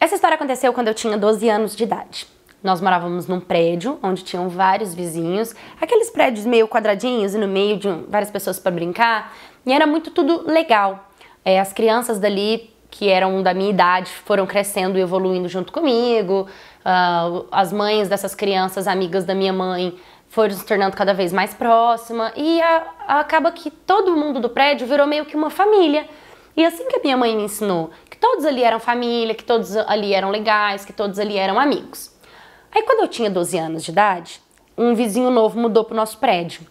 Essa história aconteceu quando eu tinha 12 anos de idade. Nós morávamos num prédio onde tinham vários vizinhos, aqueles prédios meio quadradinhos e no meio de várias pessoas para brincar, e era muito tudo legal. É, as crianças dali que eram da minha idade foram crescendo e evoluindo junto comigo, uh, as mães dessas crianças, amigas da minha mãe, foram se tornando cada vez mais próximas. e a, a, acaba que todo mundo do prédio virou meio que uma família e assim que a minha mãe me ensinou que todos ali eram família, que todos ali eram legais, que todos ali eram amigos. Aí quando eu tinha 12 anos de idade, um vizinho novo mudou pro nosso prédio.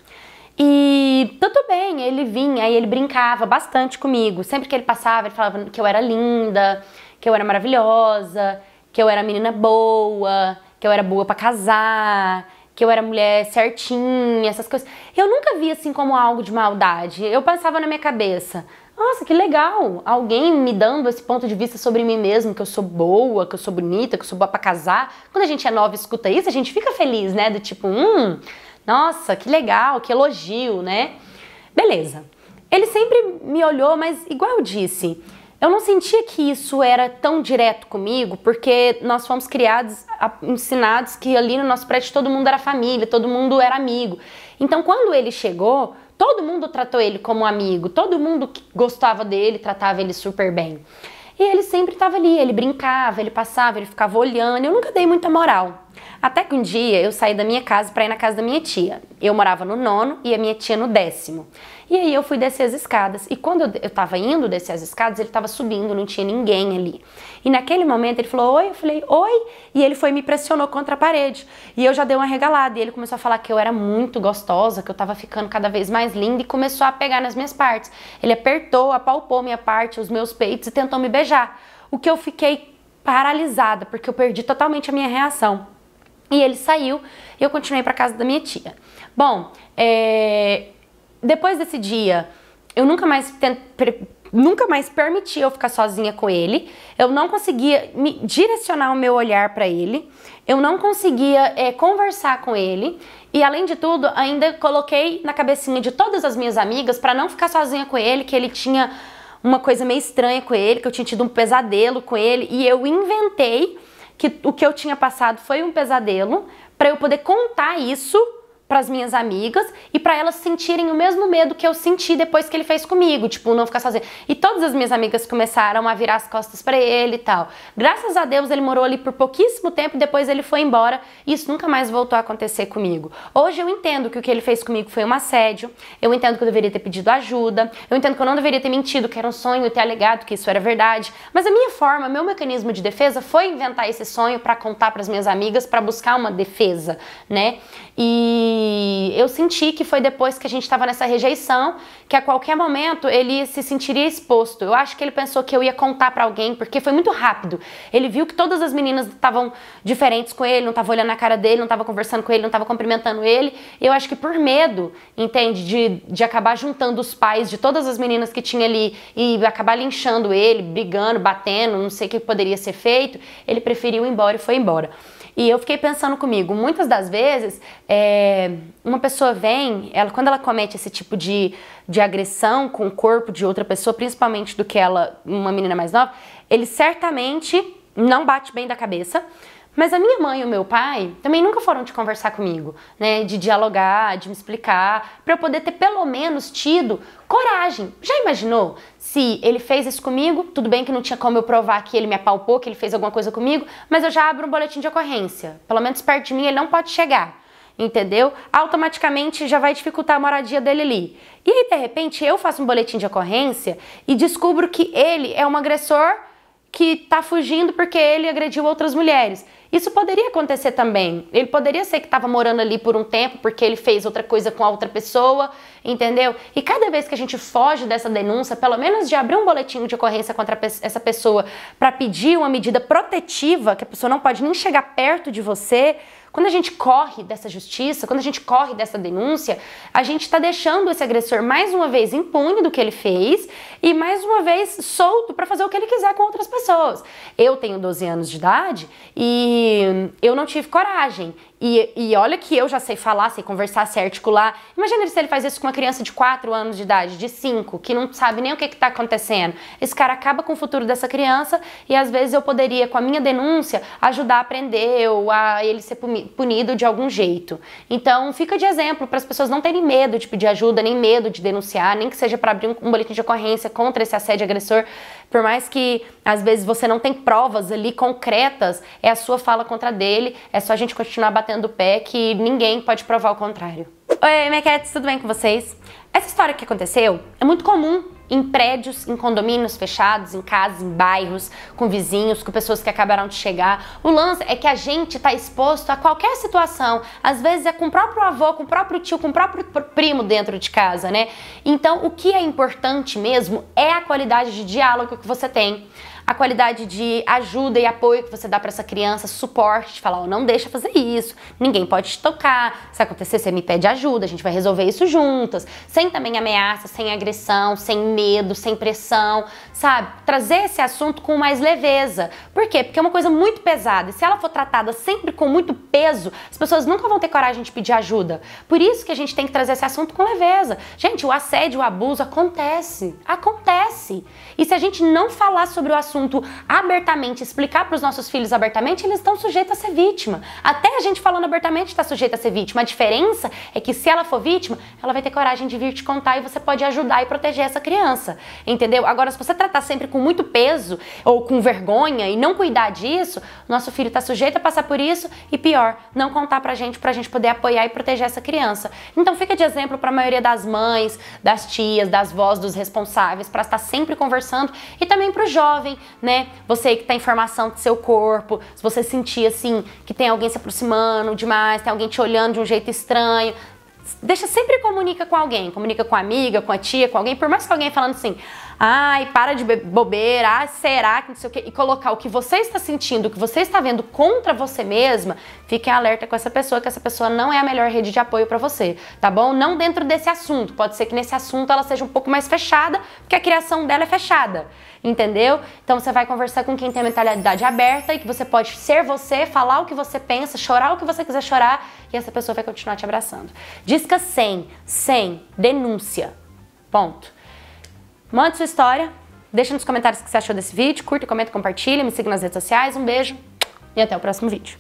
E tudo bem, ele vinha, e ele brincava bastante comigo. Sempre que ele passava, ele falava que eu era linda, que eu era maravilhosa, que eu era menina boa, que eu era boa para casar, que eu era mulher certinha, essas coisas. Eu nunca vi assim como algo de maldade. Eu pensava na minha cabeça, nossa, que legal! Alguém me dando esse ponto de vista sobre mim mesmo, que eu sou boa, que eu sou bonita, que eu sou boa pra casar. Quando a gente é nova e escuta isso, a gente fica feliz, né? Do tipo, hum, nossa, que legal, que elogio, né? Beleza. Ele sempre me olhou, mas igual eu disse, eu não sentia que isso era tão direto comigo, porque nós fomos criados, ensinados que ali no nosso prédio todo mundo era família, todo mundo era amigo. Então, quando ele chegou, todo mundo tratou ele como amigo, todo mundo que gostava dele tratava ele super bem. E ele sempre estava ali, ele brincava, ele passava, ele ficava olhando, eu nunca dei muita moral. Até que um dia eu saí da minha casa para ir na casa da minha tia. Eu morava no nono e a minha tia no décimo. E aí eu fui descer as escadas. E quando eu, estava indo descer as escadas, ele estava subindo, não tinha ninguém ali. E naquele momento ele falou oi, eu falei oi. E ele foi e me pressionou contra a parede. E eu já dei uma regalada. E ele começou a falar que eu era muito gostosa, que eu estava ficando cada vez mais linda e começou a pegar nas minhas partes. Ele apertou, apalpou minha parte, os meus peitos e tentou me beijar. O que eu fiquei paralisada, porque eu perdi totalmente a minha reação. E ele saiu e eu continuei para casa da minha tia. Bom, é... depois desse dia, eu nunca mais tent... nunca mais permiti eu ficar sozinha com ele. Eu não conseguia me direcionar o meu olhar para ele. Eu não conseguia é, conversar com ele. E além de tudo, ainda coloquei na cabecinha de todas as minhas amigas para não ficar sozinha com ele, que ele tinha uma coisa meio estranha com ele, que eu tinha tido um pesadelo com ele, e eu inventei que o que eu tinha passado foi um pesadelo, para eu poder contar isso para as minhas amigas e para elas sentirem o mesmo medo que eu senti depois que ele fez comigo, tipo, não ficar sozinha. E todas as minhas amigas começaram a virar as costas para ele e tal. Graças a Deus ele morou ali por pouquíssimo tempo, e depois ele foi embora e isso nunca mais voltou a acontecer comigo. Hoje eu entendo que o que ele fez comigo foi um assédio, eu entendo que eu deveria ter pedido ajuda, eu entendo que eu não deveria ter mentido, que era um sonho e ter alegado que isso era verdade, mas a minha forma, meu mecanismo de defesa foi inventar esse sonho para contar para as minhas amigas, para buscar uma defesa, né? E eu senti que foi depois que a gente estava nessa rejeição, que a qualquer momento ele se sentiria exposto. Eu acho que ele pensou que eu ia contar para alguém, porque foi muito rápido. Ele viu que todas as meninas estavam diferentes com ele, não estavam olhando na cara dele, não estavam conversando com ele, não estavam cumprimentando ele. E eu acho que por medo, entende, de, de acabar juntando os pais de todas as meninas que tinha ali e acabar linchando ele, brigando, batendo, não sei o que poderia ser feito, ele preferiu ir embora e foi embora. E eu fiquei pensando comigo, muitas das vezes, é, uma pessoa vem, ela, quando ela comete esse tipo de, de agressão com o corpo de outra pessoa, principalmente do que ela, uma menina mais nova, ele certamente não bate bem da cabeça. Mas a minha mãe e o meu pai também nunca foram de conversar comigo, né? De dialogar, de me explicar, para eu poder ter pelo menos tido coragem. Já imaginou? Se ele fez isso comigo, tudo bem que não tinha como eu provar que ele me apalpou, que ele fez alguma coisa comigo, mas eu já abro um boletim de ocorrência. Pelo menos perto de mim ele não pode chegar. Entendeu? Automaticamente já vai dificultar a moradia dele ali. E aí, de repente, eu faço um boletim de ocorrência e descubro que ele é um agressor que está fugindo porque ele agrediu outras mulheres. Isso poderia acontecer também. Ele poderia ser que estava morando ali por um tempo porque ele fez outra coisa com a outra pessoa, entendeu? E cada vez que a gente foge dessa denúncia, pelo menos de abrir um boletim de ocorrência contra essa pessoa para pedir uma medida protetiva, que a pessoa não pode nem chegar perto de você, quando a gente corre dessa justiça, quando a gente corre dessa denúncia, a gente está deixando esse agressor mais uma vez impune do que ele fez e mais uma vez solto para fazer o que ele quiser com outra pessoas. Eu tenho 12 anos de idade e eu não tive coragem. E, e olha que eu já sei falar, sei conversar, sei articular. Imagina se ele faz isso com uma criança de 4 anos de idade, de 5, que não sabe nem o que está acontecendo. Esse cara acaba com o futuro dessa criança e às vezes eu poderia, com a minha denúncia, ajudar a aprender ou a ele ser punido de algum jeito. Então fica de exemplo para as pessoas não terem medo de pedir ajuda, nem medo de denunciar, nem que seja para abrir um, um boletim de ocorrência contra esse assédio agressor. Por mais que às vezes você não tem provas ali concretas, é a sua fala contra dele, é só a gente continuar batendo o pé que ninguém pode provar o contrário. Oi, Mequetes, tudo bem com vocês? Essa história que aconteceu é muito comum em prédios, em condomínios fechados, em casas, em bairros, com vizinhos, com pessoas que acabaram de chegar. O lance é que a gente está exposto a qualquer situação. Às vezes é com o próprio avô, com o próprio tio, com o próprio primo dentro de casa, né? Então, o que é importante mesmo é a qualidade de diálogo que você tem a qualidade de ajuda e apoio que você dá para essa criança, suporte, de falar, oh, não deixa fazer isso, ninguém pode te tocar, se acontecer você me pede ajuda, a gente vai resolver isso juntas, sem também ameaça, sem agressão, sem medo, sem pressão, sabe? Trazer esse assunto com mais leveza. Por quê? Porque é uma coisa muito pesada e se ela for tratada sempre com muito peso, as pessoas nunca vão ter coragem de pedir ajuda. Por isso que a gente tem que trazer esse assunto com leveza. Gente, o assédio, o abuso acontece, acontece. E se a gente não falar sobre o assunto assunto abertamente, explicar para os nossos filhos abertamente, eles estão sujeitos a ser vítima. Até a gente falando abertamente está sujeito a ser vítima. A diferença é que se ela for vítima, ela vai ter coragem de vir te contar e você pode ajudar e proteger essa criança, entendeu? Agora, se você tratar sempre com muito peso ou com vergonha e não cuidar disso, nosso filho está sujeito a passar por isso e pior, não contar pra gente, pra gente poder apoiar e proteger essa criança. Então fica de exemplo para a maioria das mães, das tias, das vós, dos responsáveis, para estar sempre conversando e também para o jovem né? Você que tá em formação do seu corpo, se você sentir assim que tem alguém se aproximando demais, tem alguém te olhando de um jeito estranho, deixa sempre comunica com alguém, comunica com a amiga, com a tia, com alguém, por mais que alguém falando assim: ai, para de bobeira, ai, será que não sei o quê, e colocar o que você está sentindo, o que você está vendo contra você mesma, fique alerta com essa pessoa, que essa pessoa não é a melhor rede de apoio para você, tá bom? Não dentro desse assunto, pode ser que nesse assunto ela seja um pouco mais fechada, porque a criação dela é fechada, entendeu? Então você vai conversar com quem tem a mentalidade aberta e que você pode ser você, falar o que você pensa, chorar o que você quiser chorar, e essa pessoa vai continuar te abraçando. Disca 100, 100, denúncia. Ponto. Mande sua história, deixa nos comentários o que você achou desse vídeo, curta, comenta, compartilha, me siga nas redes sociais, um beijo e até o próximo vídeo.